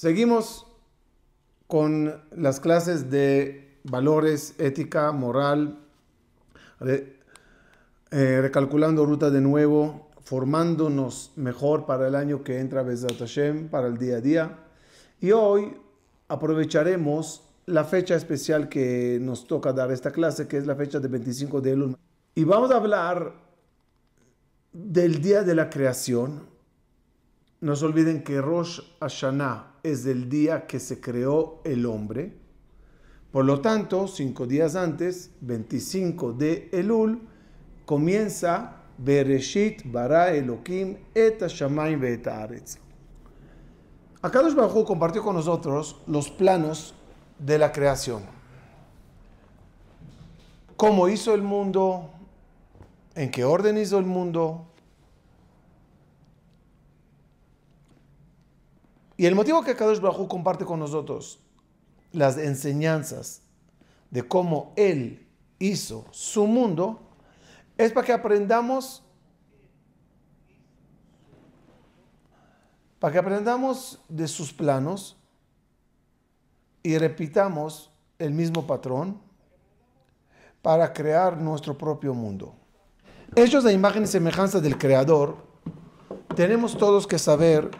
Seguimos con las clases de valores, ética, moral, eh, recalculando ruta de nuevo, formándonos mejor para el año que entra, Bezat Hashem, para el día a día. Y hoy aprovecharemos la fecha especial que nos toca dar esta clase, que es la fecha del 25 de Elul. Y vamos a hablar del día de la creación, no se olviden que Rosh Hashanah es el día que se creó el hombre. Por lo tanto, cinco días antes, 25 de Elul, comienza Bereshit bara Elohim et Hashamayim ve Haaretz. Akadosh Baruj compartió con nosotros los planos de la creación. Cómo hizo el mundo, en qué orden hizo el mundo, Y el motivo que Kadosh Baruj comparte con nosotros las enseñanzas de cómo Él hizo su mundo es para que aprendamos para que aprendamos de sus planos y repitamos el mismo patrón para crear nuestro propio mundo. Hechos de imagen y semejanza del Creador, tenemos todos que saber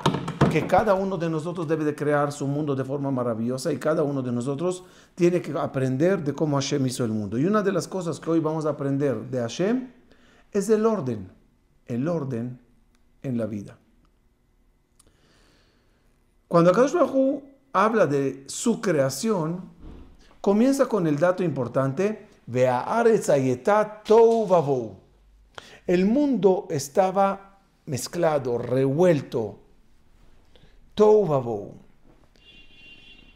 que cada uno de nosotros debe de crear su mundo de forma maravillosa y cada uno de nosotros tiene que aprender de cómo Hashem hizo el mundo. Y una de las cosas que hoy vamos a aprender de Hashem es el orden, el orden en la vida. Cuando Akash habla de su creación, comienza con el dato importante, el mundo estaba mezclado, revuelto,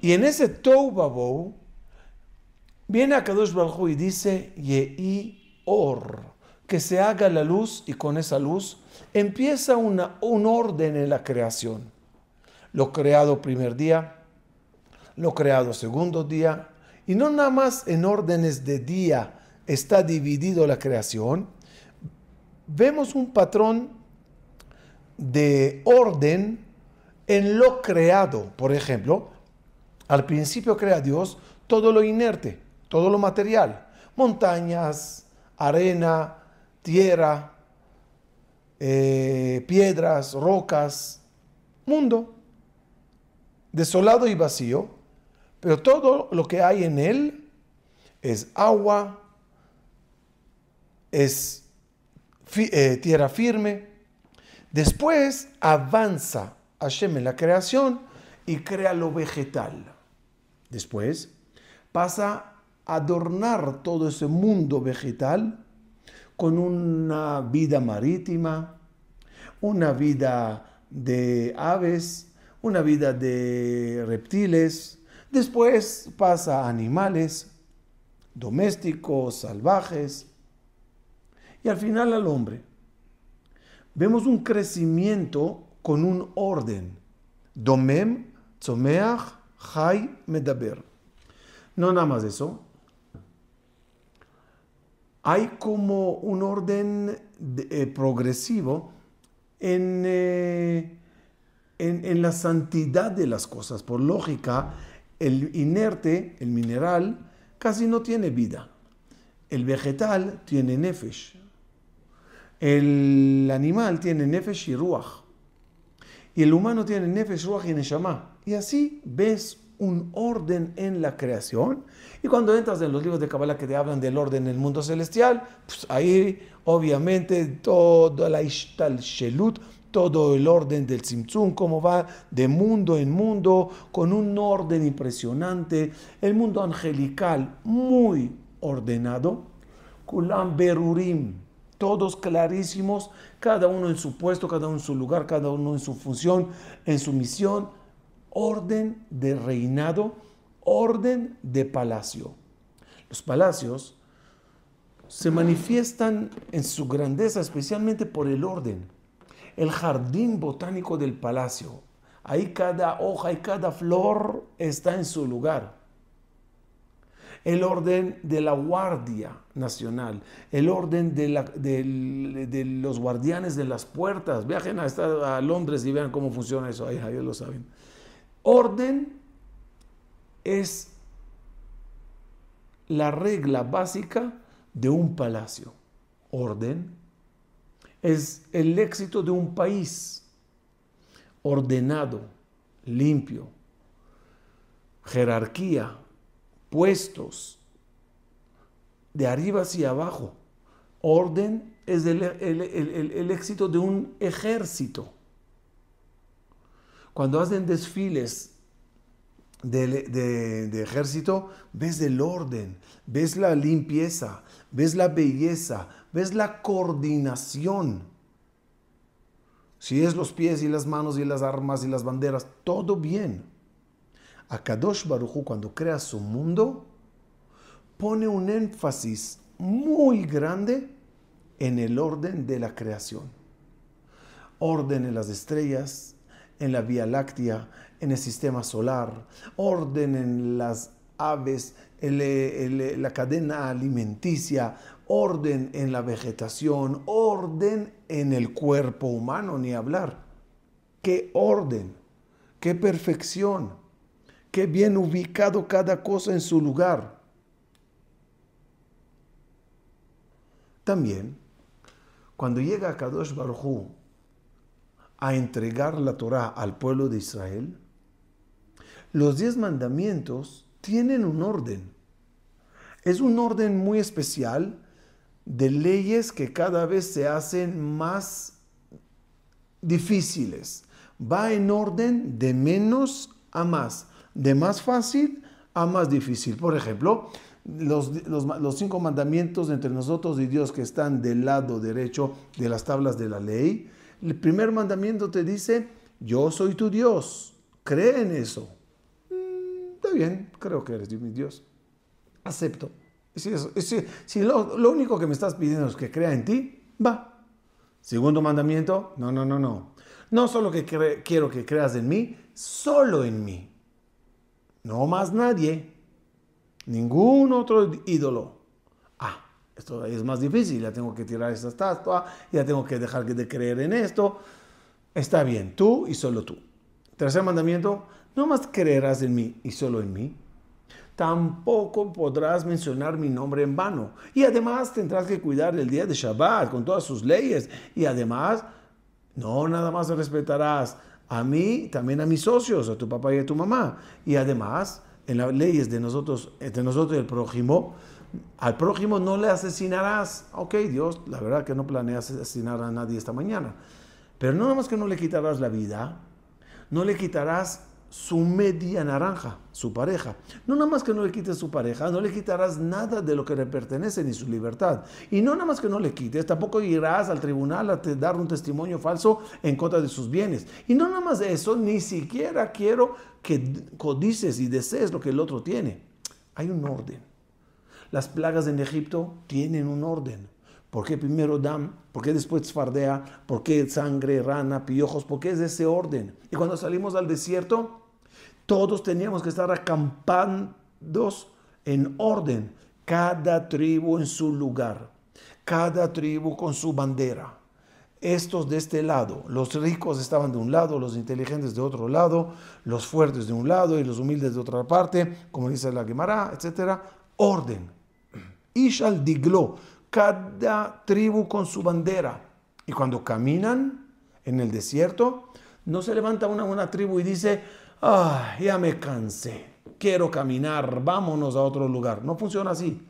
y en ese Toubabou viene a Kadosh Baljú y dice Yei Or, que se haga la luz y con esa luz empieza una, un orden en la creación. Lo creado primer día, lo creado segundo día, y no nada más en órdenes de día está dividido la creación, vemos un patrón de orden en lo creado, por ejemplo, al principio crea Dios todo lo inerte, todo lo material, montañas, arena, tierra, eh, piedras, rocas, mundo, desolado y vacío, pero todo lo que hay en él es agua, es eh, tierra firme. Después avanza Hashem en la creación y crea lo vegetal. Después pasa a adornar todo ese mundo vegetal con una vida marítima, una vida de aves, una vida de reptiles. Después pasa a animales domésticos, salvajes, y al final al hombre. Vemos un crecimiento con un orden. Domem, Tzomeach, Jai, Medaber. No nada más eso. Hay como un orden eh, progresivo en, eh, en, en, la santidad de las cosas. Por lógica, el inerte, el mineral, casi no tiene vida. El vegetal tiene nefesh. El animal tiene nefesh y ruach. Y el humano tiene Nefesh, Ruach y Neshama. Y así ves un orden en la creación. Y cuando entras en los libros de Kabbalah que te hablan del orden en el mundo celestial, pues ahí obviamente toda la Ishtal Shelut, todo el orden del Tzimtzum, cómo va de mundo en mundo, con un orden impresionante, el mundo angelical muy ordenado. Kulam Berurim, todos clarísimos, cada uno en su puesto, cada uno en su lugar, cada uno en su función, en su misión. Orden de reinado, orden de palacio. Los palacios se manifiestan en su grandeza especialmente por el orden. El jardín botánico del palacio. Ahí cada hoja y cada flor está en su lugar el orden de la Guardia Nacional, el orden de, los guardianes de las puertas. Viajen a, Londres y vean cómo funciona eso, ahí ellos lo saben. Orden es la regla básica de un palacio. Orden es el éxito de un país ordenado, limpio, jerarquía, puestos de arriba hacia abajo. Orden es el, éxito de un ejército. Cuando hacen desfiles de, de ejército, ves el orden, ves la limpieza, ves la belleza, ves la coordinación. Si es los pies y las manos y las armas y las banderas, todo bien. Akadosh Baruchu, cuando crea su mundo, pone un énfasis muy grande en el orden de la creación. Orden en las estrellas, en la Vía Láctea, en el sistema solar, orden en las aves, en la cadena alimenticia, orden en la vegetación, orden en el cuerpo humano, ni hablar. ¡Qué orden! ¡Qué perfección! Qué bien ubicado cada cosa en su lugar. También, cuando llega a Kadosh Baruj a entregar la Torah al pueblo de Israel, los diez mandamientos tienen un orden. Es un orden muy especial de leyes que cada vez se hacen más difíciles. Va en orden de menos a más de más fácil a más difícil. Por ejemplo, los, cinco mandamientos entre nosotros y Dios que están del lado derecho de las tablas de la ley. El primer mandamiento te dice, yo soy tu Dios, cree en eso. Mm, está bien, creo que eres mi Dios. Acepto. Si, lo, lo único que me estás pidiendo es que crea en ti, va. Segundo mandamiento, no, no, no, no. No solo que quiero que creas en mí, solo en mí no más nadie, ningún otro ídolo. Ah, esto es más difícil, ya tengo que tirar esta estatua, ya tengo que dejar de creer en esto. Está bien, tú y solo tú. Tercer mandamiento, no más creerás en mí y solo en mí. Tampoco podrás mencionar mi nombre en vano. Y además tendrás que cuidar el día de Shabbat con todas sus leyes. Y además, no nada más respetarás a mí, también a mis socios, a tu papá y a tu mamá. Y además, en las leyes de nosotros, entre eh, nosotros y el prójimo, al prójimo no le asesinarás. Ok, Dios, la verdad que no planeas asesinar a nadie esta mañana. Pero no nada más que no le quitarás la vida, no le quitarás su media naranja, su pareja. No nada más que no le quites su pareja, no le quitarás nada de lo que le pertenece ni su libertad. Y no nada más que no le quites, tampoco irás al tribunal a dar un testimonio falso en contra de sus bienes. Y no nada más de eso, ni siquiera quiero que codices y desees lo que el otro tiene. Hay un orden. Las plagas en Egipto tienen un orden. ¿Por qué primero dan? ¿Por qué después fardea? ¿Por qué sangre, rana, piojos? ¿Por qué es ese orden? Y cuando salimos al desierto, todos teníamos que estar acampados en orden, cada tribu en su lugar, cada tribu con su bandera. Estos de este lado, los ricos estaban de un lado, los inteligentes de otro lado, los fuertes de un lado y los humildes de otra parte, como dice la Gemara, etc. Orden. Ishal Diglo, cada tribu con su bandera. Y cuando caminan en el desierto, no se levanta una tribu y dice, ah, ya me cansé, quiero caminar, vámonos a otro lugar. No funciona así.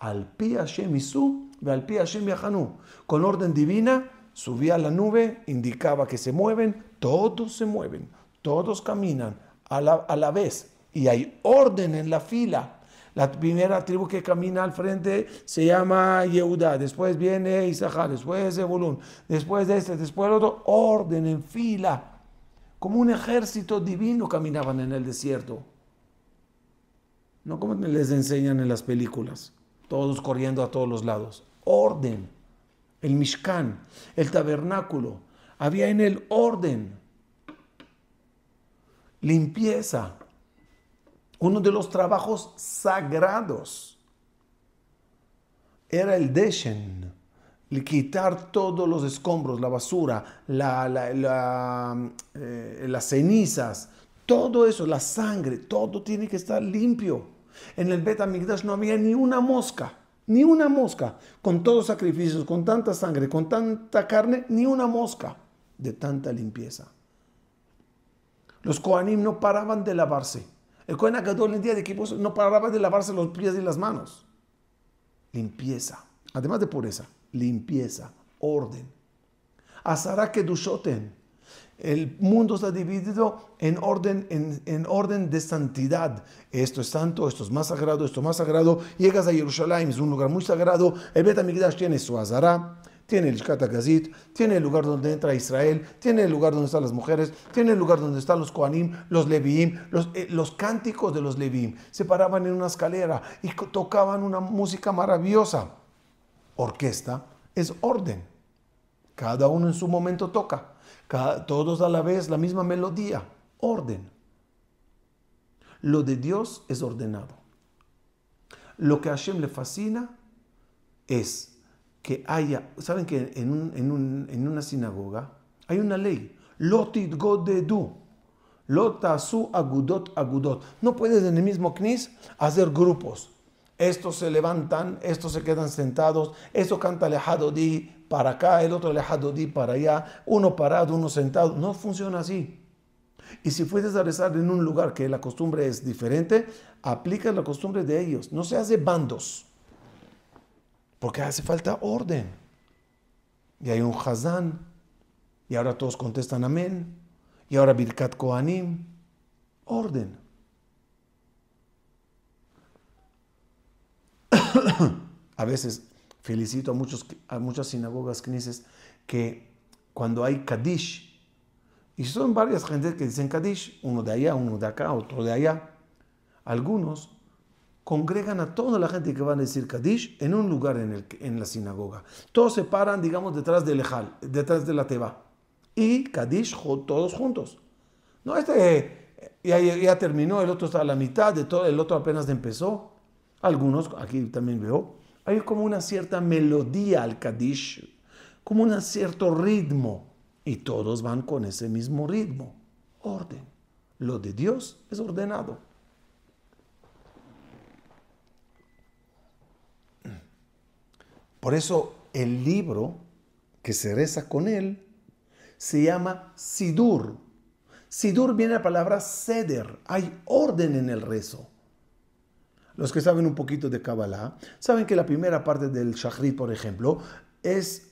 Al pi Hashem Isu, al Hashem Yahanu. Con orden divina, subía la nube, indicaba que se mueven, todos se mueven, todos caminan a la, vez. Y hay orden en la fila. La primera tribu que camina al frente se llama Yehuda, después viene Isahar, después Zebulun, después de este, después de otro, orden en fila. Como un ejército divino caminaban en el desierto. No como les enseñan en las películas, todos corriendo a todos los lados. Orden. El Mishkan, el tabernáculo. Había en él orden. Limpieza. Uno de los trabajos sagrados era el Deshen quitar todos los escombros, la basura, eh, las cenizas, todo eso, la sangre, todo tiene que estar limpio. En el Betamigdash no había ni una mosca, ni una mosca, con todos los sacrificios, con tanta sangre, con tanta carne, ni una mosca de tanta limpieza. Los koanim no paraban de lavarse. El Kohen Agadol el día de equipos no paraba de lavarse los pies y las manos. Limpieza, además de pureza limpieza, orden. que Kedushoten. El mundo está dividido en orden, en, orden de santidad. Esto es santo, esto es más sagrado, esto es más sagrado. Llegas a Jerusalén, es un lugar muy sagrado. El Bet tiene su Azara, tiene el Shkatagazit, tiene el lugar donde entra Israel, tiene el lugar donde están las mujeres, tiene el lugar donde están los Koanim, los Leviim, los, eh, los cánticos de los Leviim. Se paraban en una escalera y tocaban una música maravillosa orquesta es orden. Cada uno en su momento toca, todos a la vez la misma melodía, orden. Lo de Dios es ordenado. Lo que a Hashem le fascina es que haya, saben que en, una sinagoga hay una ley, lotit godedu, su agudot agudot. No puedes en el mismo knis hacer grupos estos se levantan, estos se quedan sentados, esto canta alejado di para acá, el otro alejado di para allá, uno parado, uno sentado. No funciona así. Y si puedes a rezar en un lugar que la costumbre es diferente, aplica la costumbre de ellos. No se hace bandos, porque hace falta orden. Y hay un Hazán, y ahora todos contestan amén, y ahora Birkat Kohanim. Orden. a veces felicito a, muchas sinagogas knises que cuando hay Kadish, y son varias gentes que dicen Kadish, uno de allá, uno de acá, otro de allá, algunos congregan a toda la gente que van a decir Kadish en un lugar en, la sinagoga. Todos se paran, digamos, detrás del Ejal, detrás de la Teba. Y Kadish todos juntos. No, este eh, ya, terminó, el otro está a la mitad, el otro apenas empezó. Algunos, aquí también veo, hay como una cierta melodía al Kaddish, como un cierto ritmo, y todos van con ese mismo ritmo, orden. Lo de Dios es ordenado. Por eso el libro que se reza con él se llama Sidur. Sidur viene la palabra ceder. hay orden en el rezo. Los que saben un poquito de Kabbalah saben que la primera parte del Shachrit, por ejemplo, es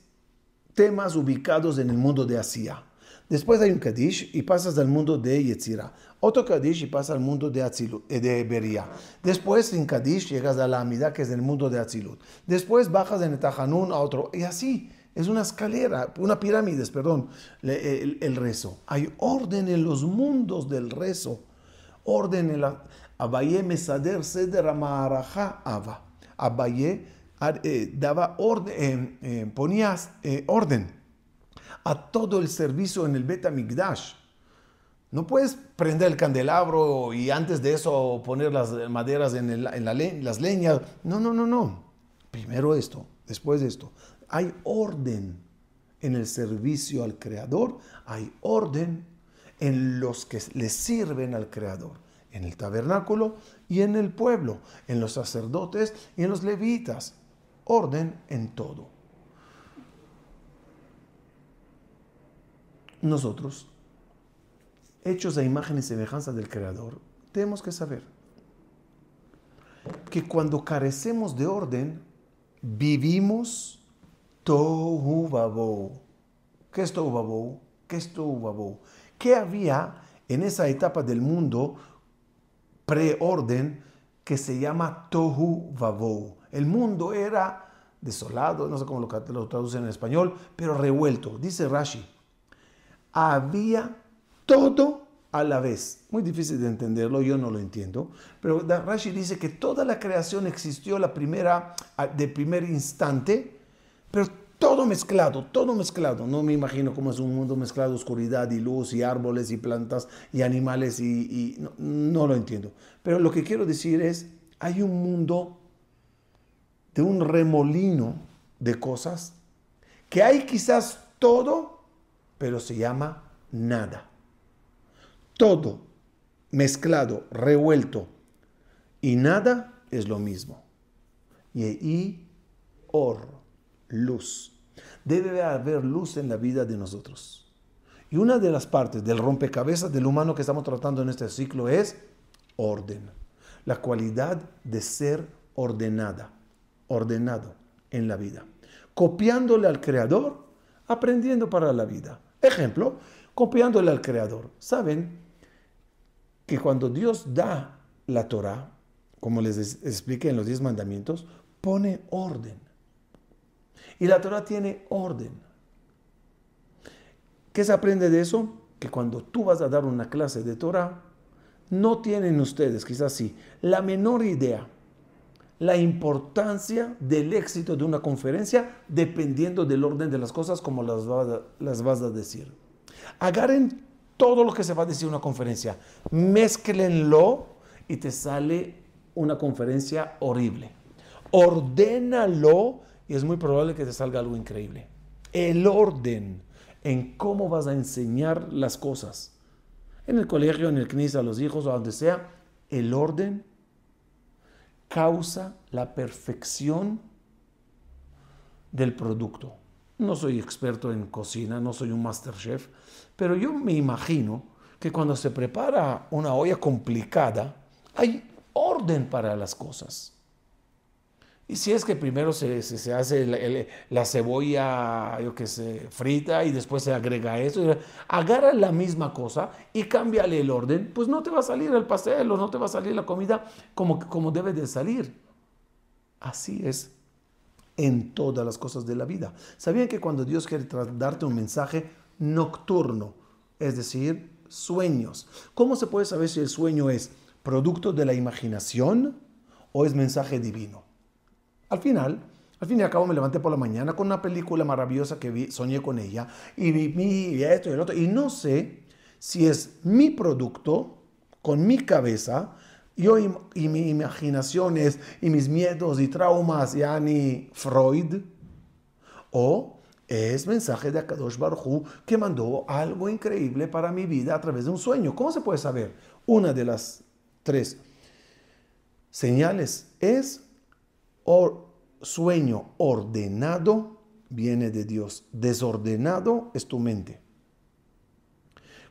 temas ubicados en el mundo de Asia. Después hay un Kadish y pasas al mundo de Yetzirah. Otro Kadish y pasas al mundo de, Atzilut, eh, Después en Kadish llegas a la amida que es el mundo de Atzilut. Después bajas de Tajanun a otro. Y así, es una escalera, una pirámide, perdón, el rezo. Hay orden en los mundos del rezo. Orden en la... Abaye Mesader Seder Abba. Abaye eh, daba orden, eh, eh, orden a todo el servicio en el Betamigdash. No puedes prender el candelabro y antes de eso poner las maderas en, la las leñas. No, no, no, no. Primero esto, después esto. Hay orden en el servicio al Creador, hay orden en los que le sirven al Creador en el tabernáculo y en el pueblo, en los sacerdotes y en los levitas. Orden en todo. Nosotros, hechos a imagen y semejanza del Creador, tenemos que saber que cuando carecemos de orden, vivimos tohu ¿Qué es tohu ¿Qué es tohu ¿Qué había en esa etapa del mundo preorden que se llama Tohu Vavou. El mundo era desolado, no sé cómo lo, traducen en español, pero revuelto. Dice Rashi, había todo a la vez. Muy difícil de entenderlo, yo no lo entiendo, pero Rashi dice que toda la creación existió la primera, de primer instante, pero todo mezclado, todo mezclado. No me imagino cómo es un mundo mezclado, oscuridad y luz y árboles y plantas y animales y, no, lo entiendo. Pero lo que quiero decir es, hay un mundo de un remolino de cosas que hay quizás todo, pero se llama nada. Todo mezclado, revuelto y nada es lo mismo. Y, y or luz debe haber luz en la vida de nosotros. Y una de las partes del rompecabezas del humano que estamos tratando en este ciclo es orden. La cualidad de ser ordenada, ordenado en la vida. Copiándole al Creador, aprendiendo para la vida. Ejemplo, copiándole al Creador. Saben que cuando Dios da la Torah, como les expliqué en los diez mandamientos, pone orden y la Torah tiene orden. ¿Qué se aprende de eso? Que cuando tú vas a dar una clase de Torah, no tienen ustedes, quizás sí, la menor idea, la importancia del éxito de una conferencia dependiendo del orden de las cosas como las, las vas a decir. Agarren todo lo que se va a decir en una conferencia, mezclenlo y te sale una conferencia horrible. Ordénalo y es muy probable que te salga algo increíble. El orden en cómo vas a enseñar las cosas. En el colegio, en el CNIS, a los hijos o donde sea, el orden causa la perfección del producto. No soy experto en cocina, no soy un master chef, pero yo me imagino que cuando se prepara una olla complicada, hay orden para las cosas. Y si es que primero se, se, hace la cebolla, yo que sé, frita y después se agrega eso, agarra la misma cosa y cámbiale el orden, pues no te va a salir el pastel o no te va a salir la comida como, como debe de salir. Así es en todas las cosas de la vida. ¿Sabían que cuando Dios quiere darte un mensaje nocturno, es decir, sueños, ¿cómo se puede saber si el sueño es producto de la imaginación o es mensaje divino? Al final, al fin y al cabo me levanté por la mañana con una película maravillosa que vi, soñé con ella, y vi, esto y el otro, y no sé si es mi producto con mi cabeza, y, mis imaginaciones y mis miedos y traumas, y ni Freud, o es mensaje de Akadosh Baruj que mandó algo increíble para mi vida a través de un sueño. ¿Cómo se puede saber? Una de las tres señales es sueño ordenado viene de Dios. Desordenado es tu mente.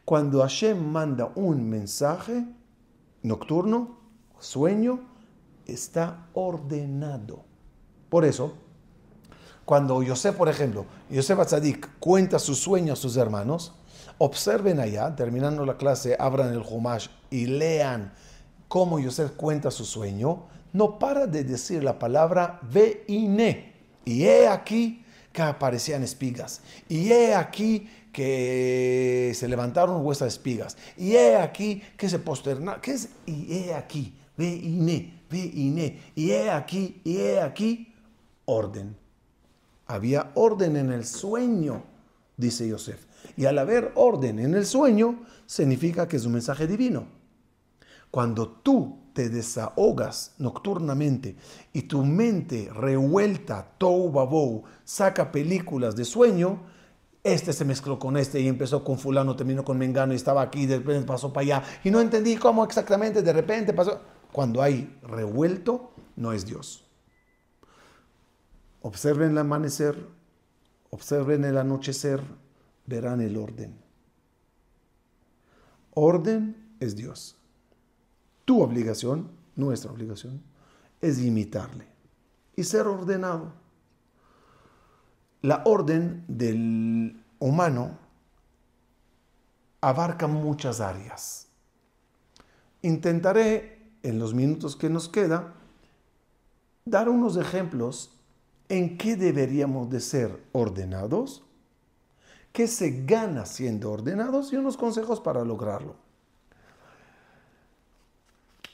Cuando Hashem manda un mensaje nocturno, sueño, está ordenado. Por eso, cuando Yosef, por ejemplo, Yosef Atzadik cuenta su sueño a sus hermanos, observen allá, terminando la clase, abran el Humash y lean cómo Yosef cuenta su sueño no para de decir la palabra ve Y he aquí que aparecían espigas. Y he aquí que se levantaron vuestras espigas. Y he aquí que se posterna ¿Qué es? Y he aquí, y ne, e. Y he aquí, y he aquí, orden. Había orden en el sueño, dice Yosef. Y al haber orden en el sueño, significa que es un mensaje divino. Cuando tú te desahogas nocturnamente y tu mente revuelta, tou saca películas de sueño, este se mezcló con este y empezó con fulano, terminó con mengano y estaba aquí, de repente pasó para allá y no entendí cómo exactamente, de repente pasó. Cuando hay revuelto, no es Dios. Observen el amanecer, observen el anochecer, verán el orden. Orden es Dios tu obligación, nuestra obligación, es imitarle y ser ordenado. La orden del humano abarca muchas áreas. Intentaré, en los minutos que nos queda, dar unos ejemplos en qué deberíamos de ser ordenados, qué se gana siendo ordenados y unos consejos para lograrlo.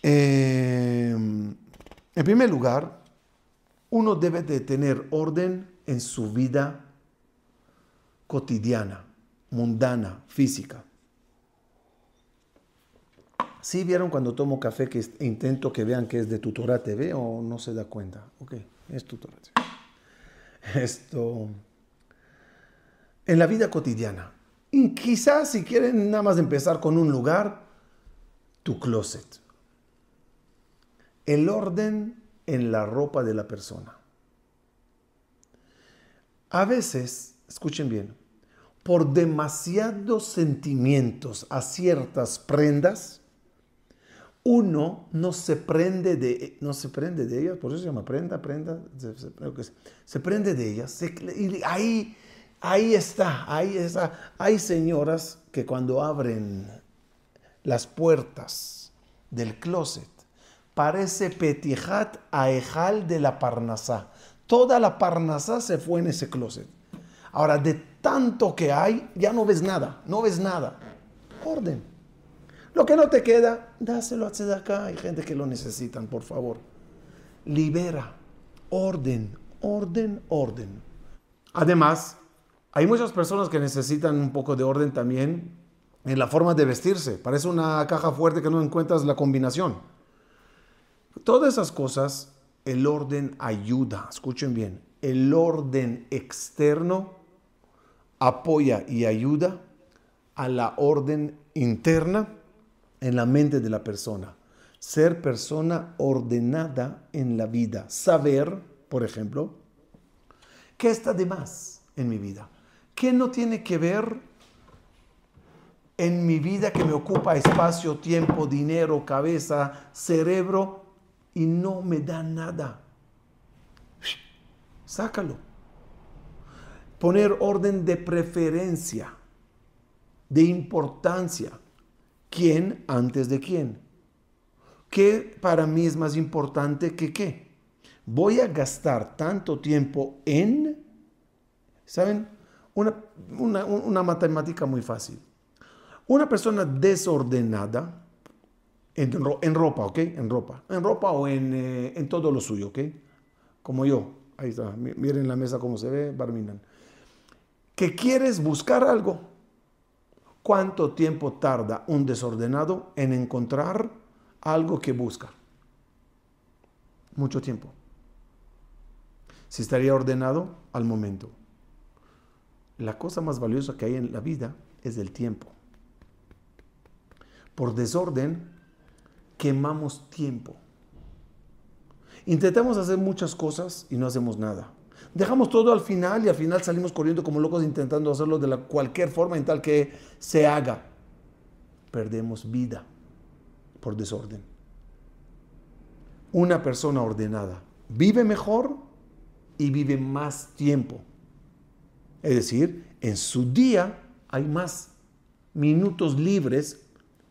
Eh, en primer lugar, uno debe de tener orden en su vida cotidiana, mundana, física. ¿Sí vieron cuando tomo café que intento que vean que es de Tutora TV o no se da cuenta? Ok, es Tutora TV. Esto. En la vida cotidiana. Y quizás si quieren nada más empezar con un lugar, tu closet el orden en la ropa de la persona. A veces, escuchen bien, por demasiados sentimientos a ciertas prendas, uno no se prende de, no se prende de ellas, por eso se llama prenda, prenda, se, prende de ellas. y ahí, ahí está, ahí está. Hay señoras que cuando abren las puertas del closet, parece Petijat Ejal de la Parnasá. Toda la Parnasá se fue en ese closet. Ahora, de tanto que hay, ya no ves nada, no ves nada. Orden. Lo que no te queda, dáselo a acá. Hay gente que lo necesitan, por favor. Libera. Orden, orden, orden. Además, hay muchas personas que necesitan un poco de orden también en la forma de vestirse. Parece una caja fuerte que no encuentras la combinación. Todas esas cosas, el orden ayuda, escuchen bien, el orden externo apoya y ayuda a la orden interna en la mente de la persona. Ser persona ordenada en la vida. Saber, por ejemplo, qué está de más en mi vida. ¿Qué no tiene que ver en mi vida que me ocupa espacio, tiempo, dinero, cabeza, cerebro y no me da nada. Sácalo. Poner orden de preferencia, de importancia. ¿Quién antes de quién? ¿Qué para mí es más importante que qué? Voy a gastar tanto tiempo en, ¿saben? Una, una matemática muy fácil. Una persona desordenada en, ropa, ¿ok? En ropa. En ropa o en, eh, en, todo lo suyo, ¿ok? Como yo. Ahí está. Miren la mesa cómo se ve, Barminan. Que quieres buscar algo. ¿Cuánto tiempo tarda un desordenado en encontrar algo que busca? Mucho tiempo. Si estaría ordenado, al momento. La cosa más valiosa que hay en la vida es el tiempo. Por desorden, quemamos tiempo. Intentamos hacer muchas cosas y no hacemos nada. Dejamos todo al final y al final salimos corriendo como locos intentando hacerlo de cualquier forma en tal que se haga. Perdemos vida por desorden. Una persona ordenada vive mejor y vive más tiempo. Es decir, en su día hay más minutos libres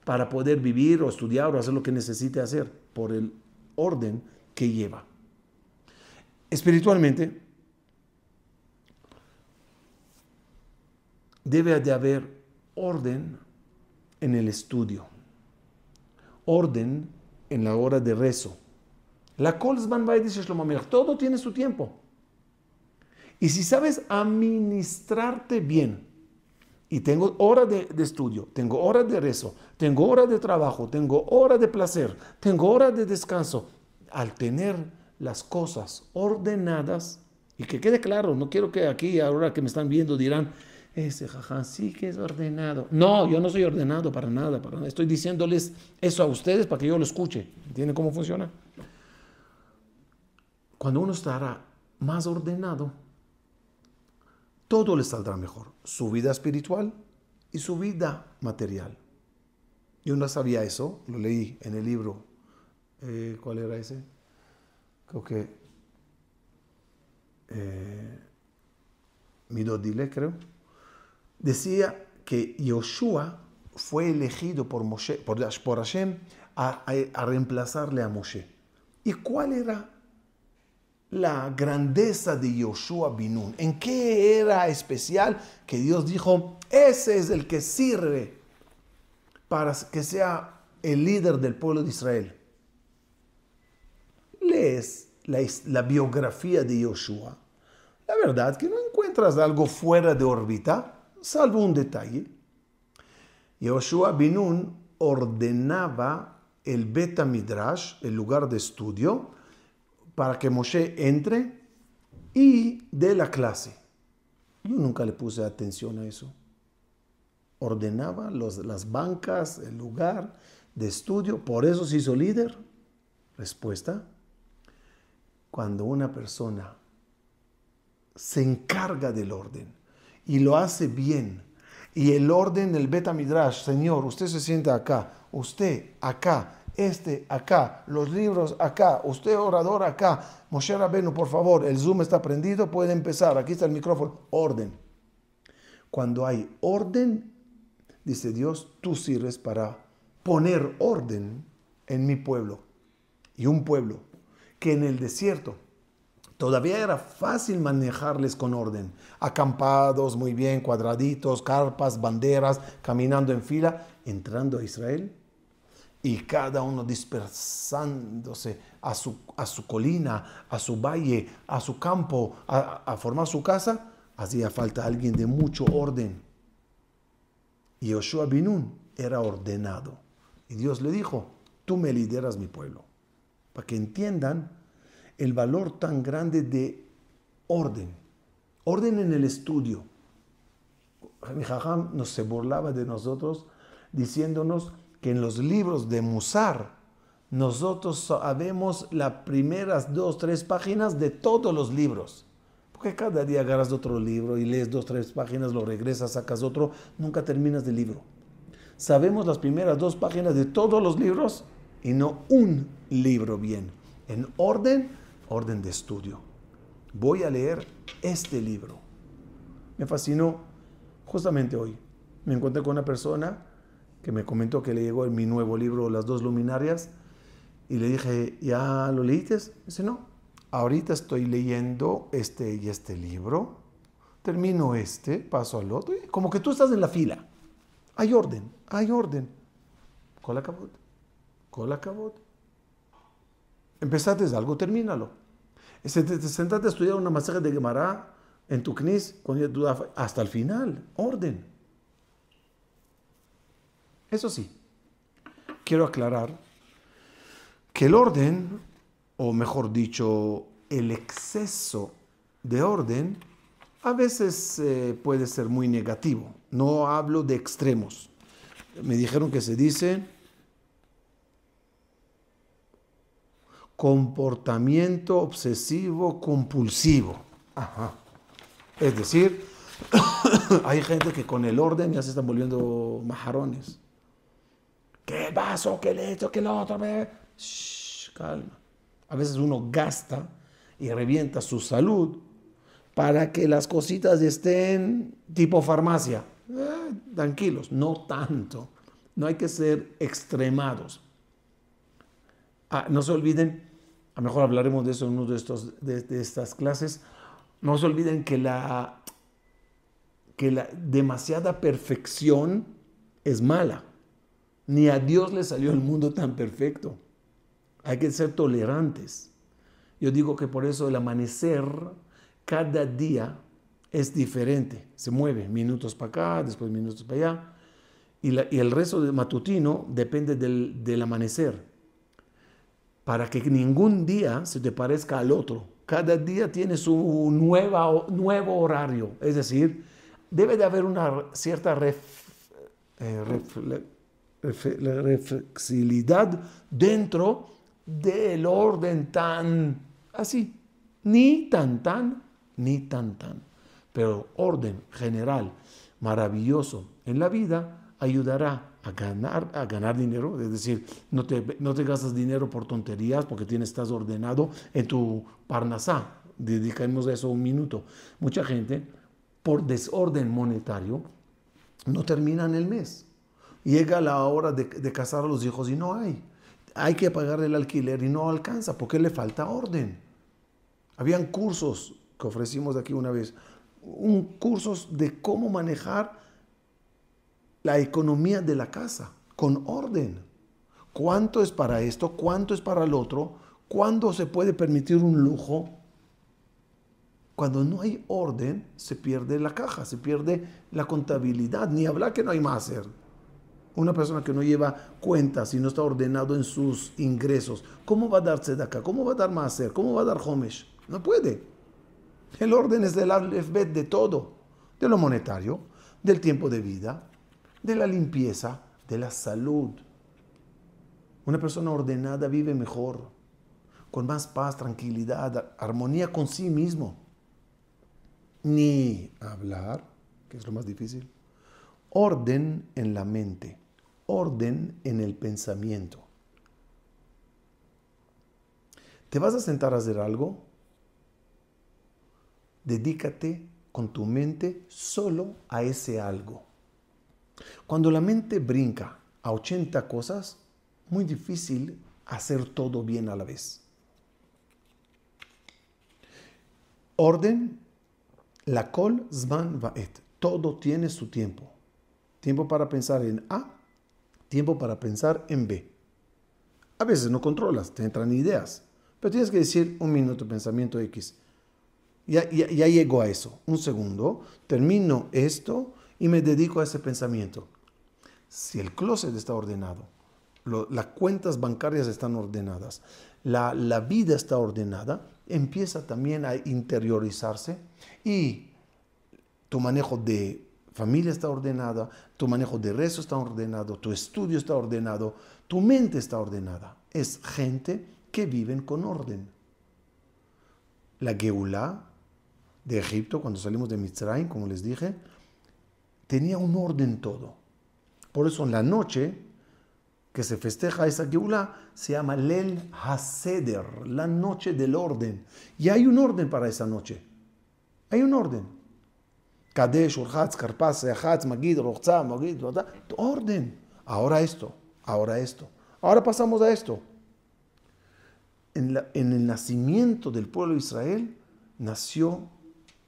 para poder vivir o estudiar o hacer lo que necesite hacer por el orden que lleva. Espiritualmente, debe de haber orden en el estudio, orden en la hora de rezo. La Kolzman va y dice todo tiene su tiempo. Y si sabes administrarte bien, y tengo horas de, estudio, tengo horas de rezo, tengo horas de trabajo, tengo horas de placer, tengo horas de descanso. Al tener las cosas ordenadas, y que quede claro, no quiero que aquí, ahora que me están viendo, dirán, ese jajá sí que es ordenado. No, yo no soy ordenado para nada, para nada. Estoy diciéndoles eso a ustedes para que yo lo escuche. ¿Entienden cómo funciona? Cuando uno estará más ordenado, todo le saldrá mejor, su vida espiritual y su vida material. Yo no sabía eso, lo leí en el libro. Eh, ¿Cuál era ese? Creo que eh, Midodile, creo. Decía que Yoshua fue elegido por, por, Hashem a, reemplazarle a Moshe. ¿Y cuál era la grandeza de Yoshua Binun. ¿En qué era especial que Dios dijo, ese es el que sirve para que sea el líder del pueblo de Israel? Lees la, biografía de Yoshua. La verdad que no encuentras algo fuera de órbita, salvo un detalle. Yoshua Binun ordenaba el Beta Midrash, el lugar de estudio, para que Moshe entre y dé la clase. Yo nunca le puse atención a eso. Ordenaba las bancas, el lugar de estudio, por eso se hizo líder. Respuesta, cuando una persona se encarga del orden y lo hace bien, y el orden del Beta Midrash, Señor, usted se sienta acá, usted acá, este acá, los libros acá, usted orador acá. Moshe Rabenu, por favor, el Zoom está prendido, puede empezar. Aquí está el micrófono. Orden. Cuando hay orden, dice Dios, tú sirves para poner orden en mi pueblo. Y un pueblo que en el desierto todavía era fácil manejarles con orden. Acampados, muy bien, cuadraditos, carpas, banderas, caminando en fila, entrando a Israel y cada uno dispersándose a su, a su colina, a su valle, a su campo, a, formar su casa, hacía falta alguien de mucho orden. Y Joshua Binun era ordenado. Y Dios le dijo, tú me lideras mi pueblo. Para que entiendan el valor tan grande de orden. Orden en el estudio. Mi jajam nos se burlaba de nosotros diciéndonos que en los libros de Musar nosotros sabemos las primeras dos, tres páginas de todos los libros. Porque cada día agarras otro libro y lees dos, tres páginas, lo regresas, sacas otro, nunca terminas de libro. Sabemos las primeras dos páginas de todos los libros y no un libro bien. En orden, orden de estudio. Voy a leer este libro. Me fascinó justamente hoy. Me encontré con una persona que me comentó que le llegó en mi nuevo libro Las dos luminarias, y le dije, ¿ya lo leíste? Dice, no, ahorita estoy leyendo este y este libro, termino este, paso al otro, como que tú estás en la fila, hay orden, hay orden. Cola cabot, cola cabot. Empezaste desde algo, termínalo. Sentate a estudiar una masaje de Gemara en tu knis, hasta el final, orden. Eso sí, quiero aclarar que el orden, o mejor dicho, el exceso de orden, a veces eh, puede ser muy negativo. No hablo de extremos. Me dijeron que se dice comportamiento obsesivo compulsivo. Es decir, hay gente que con el orden ya se están volviendo majarones que vaso, que el esto, lo otro. calma. A veces uno gasta y revienta su salud para que las cositas estén tipo farmacia. Ah, tranquilos, no tanto. No hay que ser extremados. Ah, no se olviden, a lo mejor hablaremos de eso en uno de, estas clases, no se olviden que la, que la demasiada perfección es mala. Ni a Dios le salió el mundo tan perfecto. Hay que ser tolerantes. Yo digo que por eso el amanecer cada día es diferente. Se mueve minutos para acá, después minutos para allá. Y, el resto del matutino depende del, amanecer. Para que ningún día se te parezca al otro. Cada día tiene su nueva, nuevo horario. Es decir, debe de haber una cierta ref, eh, la reflexibilidad dentro del orden tan así, ni tan tan, ni tan tan. Pero orden general maravilloso en la vida ayudará a ganar, a ganar dinero, es decir, no te, no te gastas dinero por tonterías porque tienes, estás ordenado en tu parnasá. dedicamos eso un minuto. Mucha gente, por desorden monetario, no en el mes. Llega la hora de, casar a los hijos y no hay. Hay que pagar el alquiler y no alcanza porque le falta orden. Habían cursos que ofrecimos aquí una vez, un cursos de cómo manejar la economía de la casa con orden. ¿Cuánto es para esto? ¿Cuánto es para el otro? ¿Cuándo se puede permitir un lujo? Cuando no hay orden, se pierde la caja, se pierde la contabilidad. Ni hablar que no hay más hacer. Una persona que no lleva cuentas y no está ordenado en sus ingresos, ¿cómo va a dar acá? ¿Cómo va a dar hacer? ¿Cómo va a dar Homesh? No puede. El orden es del alfabet de todo, de lo monetario, del tiempo de vida, de la limpieza, de la salud. Una persona ordenada vive mejor, con más paz, tranquilidad, armonía con sí mismo. Ni hablar, que es lo más difícil. Orden en la mente orden en el pensamiento. ¿Te vas a sentar a hacer algo? Dedícate con tu mente solo a ese algo. Cuando la mente brinca a 80 cosas, muy difícil hacer todo bien a la vez. Orden, la kol zman vaet. Todo tiene su tiempo. Tiempo para pensar en A, tiempo para pensar en B. A veces no controlas, te entran ideas, pero tienes que decir un minuto pensamiento X. Ya, ya, llego a eso. Un segundo, termino esto y me dedico a ese pensamiento. Si el closet está ordenado, las cuentas bancarias están ordenadas, la, la vida está ordenada, empieza también a interiorizarse y tu manejo de familia está ordenada, tu manejo de rezo está ordenado, tu estudio está ordenado, tu mente está ordenada. Es gente que vive con orden. La Geulá de Egipto, cuando salimos de Mitzrayim, como les dije, tenía un orden todo. Por eso en la noche que se festeja esa Geulá se llama Lel Haseder, la noche del orden. Y hay un orden para esa noche. Hay un orden. Kadesh, Urhatz, Karpaz, Magid, Rochza, Magid, orden. Ahora esto, ahora esto. Ahora pasamos a esto. En, el nacimiento del pueblo de Israel nació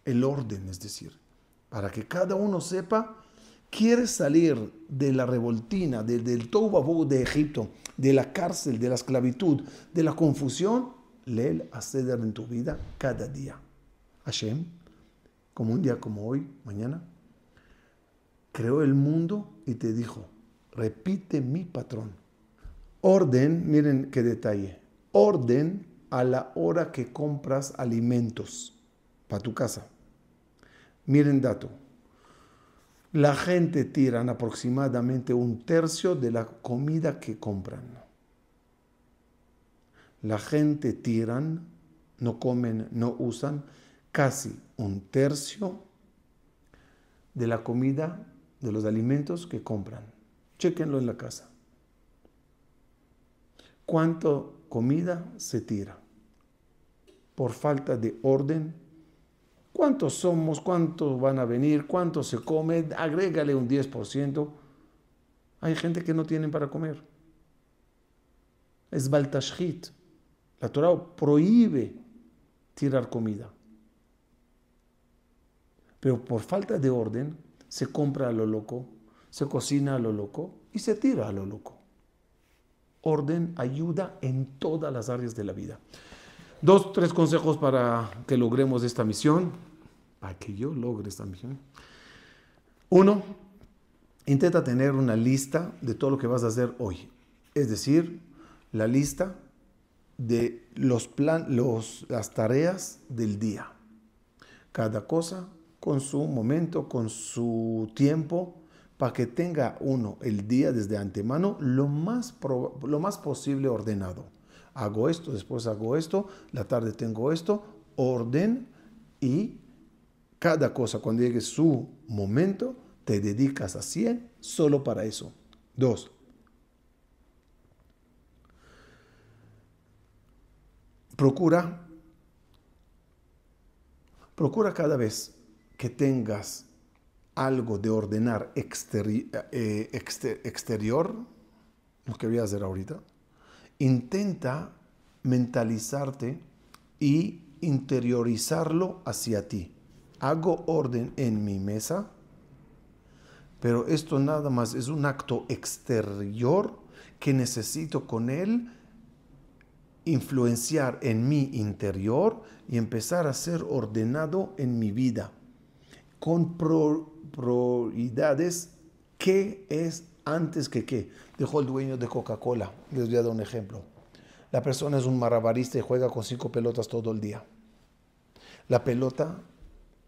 el orden, es decir, para que cada uno sepa, quiere salir de la revoltina, del Toubabú de Egipto, de la cárcel, de la esclavitud, de la confusión, leel acceder en tu vida cada día. Hashem como un día como hoy, mañana, creó el mundo y te dijo, repite mi patrón. Orden, miren qué detalle, orden a la hora que compras alimentos para tu casa. Miren dato, la gente tiran aproximadamente un tercio de la comida que compran. La gente tiran, no comen, no usan casi un tercio de la comida, de los alimentos que compran. Chequenlo en la casa. ¿Cuánto comida se tira? Por falta de orden. ¿Cuántos somos? ¿Cuántos van a venir? ¿Cuánto se come? Agrégale un 10%. Hay gente que no tienen para comer. Es Baltashit. La Torah prohíbe tirar comida. Pero por falta de orden, se compra a lo loco, se cocina a lo loco y se tira a lo loco. Orden ayuda en todas las áreas de la vida. Dos, tres consejos para que logremos esta misión, para que yo logre esta misión. Uno, intenta tener una lista de todo lo que vas a hacer hoy. Es decir, la lista de los plan, las tareas del día. Cada cosa con su momento, con su tiempo, para que tenga uno el día desde antemano lo más, lo más posible ordenado. Hago esto, después hago esto, la tarde tengo esto, orden y cada cosa cuando llegue su momento te dedicas a 100 solo para eso. Dos. Procura, procura cada vez que tengas algo de ordenar eh, exterior, lo que voy a hacer ahorita, intenta mentalizarte y interiorizarlo hacia ti. Hago orden en mi mesa, pero esto nada más es un acto exterior que necesito con él influenciar en mi interior y empezar a ser ordenado en mi vida con prioridades, ¿qué es antes que qué? Dejó el dueño de Coca-Cola, les voy a dar un ejemplo. La persona es un marabarista y juega con cinco pelotas todo el día. La pelota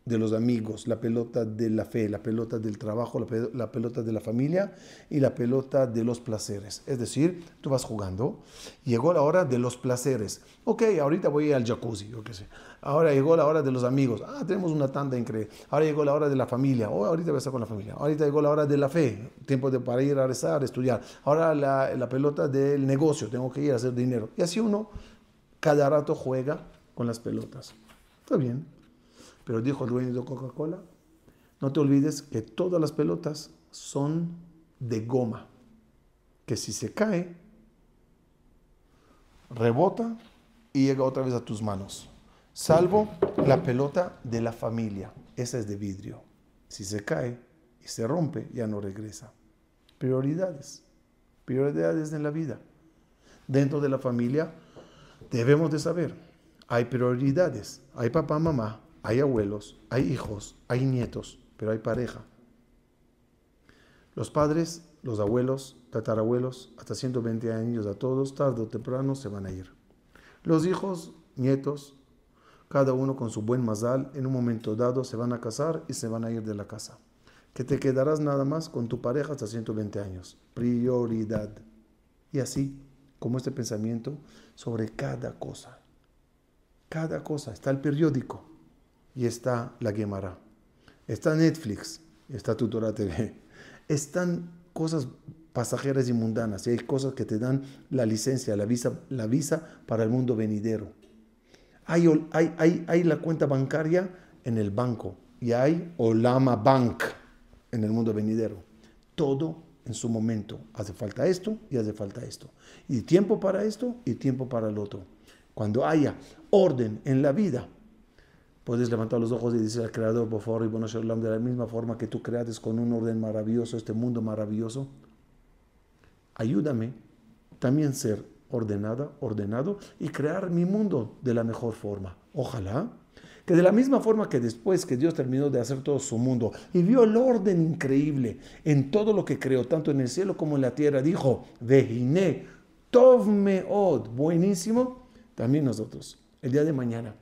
de los amigos, la pelota de la fe, la pelota del trabajo, la, pelota de la familia y la pelota de los placeres. Es decir, tú vas jugando, llegó la hora de los placeres. Ok, ahorita voy al jacuzzi, yo qué sé. Ahora llegó la hora de los amigos. Ah, tenemos una tanda increíble. Ahora llegó la hora de la familia. Oh, ahorita voy a estar con la familia. Ahorita llegó la hora de la fe. Tiempo de, para ir a rezar, estudiar. Ahora la, la pelota del negocio. Tengo que ir a hacer dinero. Y así uno cada rato juega con las pelotas. Está bien. Pero dijo el dueño de Coca-Cola, no te olvides que todas las pelotas son de goma, que si se cae, rebota y llega otra vez a tus manos. Salvo la pelota de la familia, esa es de vidrio. Si se cae y se rompe, ya no regresa. Prioridades, prioridades en la vida. Dentro de la familia debemos de saber, hay prioridades, hay papá, mamá, hay abuelos, hay hijos, hay nietos, pero hay pareja. Los padres, los abuelos, tatarabuelos, hasta 120 años a todos, tarde o temprano se van a ir. Los hijos, nietos, cada uno con su buen mazal, en un momento dado se van a casar y se van a ir de la casa. Que te quedarás nada más con tu pareja hasta 120 años. Prioridad. Y así, como este pensamiento sobre cada cosa. Cada cosa. Está el periódico y está la Gemara. Está Netflix, está Tutora TV. Están cosas pasajeras y mundanas. Y hay cosas que te dan la licencia, la visa, la visa para el mundo venidero. Hay, hay, hay la cuenta bancaria en el banco y hay Olama Bank en el mundo venidero. Todo en su momento. Hace falta esto y hace falta esto. Y tiempo para esto y tiempo para el otro. Cuando haya orden en la vida, Puedes levantar los ojos y decir al Creador, por favor, y de la misma forma que tú creaste con un orden maravilloso este mundo maravilloso, ayúdame también ser ordenada, ordenado y crear mi mundo de la mejor forma. Ojalá que de la misma forma que después que Dios terminó de hacer todo su mundo y vio el orden increíble en todo lo que creó, tanto en el cielo como en la tierra, dijo, Vejine, Tov Meod, buenísimo, también nosotros, el día de mañana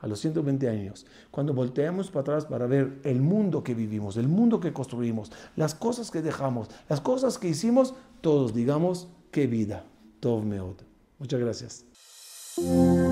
a los 120 años, cuando volteamos para atrás para ver el mundo que vivimos, el mundo que construimos, las cosas que dejamos, las cosas que hicimos, todos digamos, qué vida. Tov Meod. Muchas gracias.